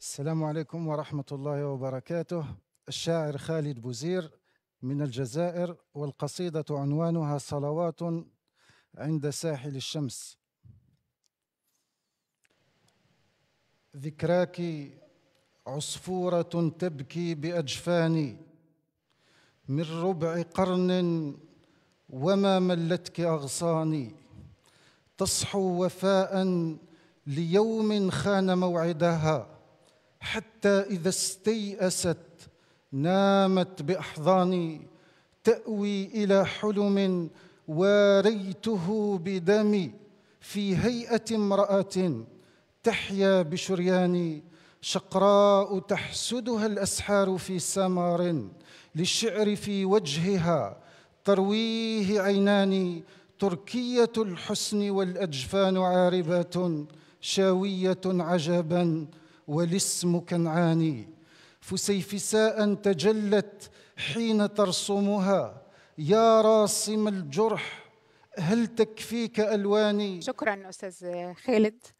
السلام عليكم ورحمة الله وبركاته الشاعر خالد بوزير من الجزائر والقصيدة عنوانها صلوات عند ساحل الشمس ذكراك عصفورة تبكي بأجفاني من ربع قرن وما ملتك أغصاني تصحو وفاء ليوم خان موعدها حتى إذا استيأست نامت بأحضاني تأوي إلى حلم واريته بدمي في هيئة امرأة تحيا بشرياني شقراء تحسدها الأسحار في سمر للشعر في وجهها ترويه عيناني تركية الحسن والأجفان عاربة شاوية عجبا والاسم كنعاني فسيفساء تجلت حين ترسمها يا راسم الجرح هل تكفيك الواني شكرا استاذ خالد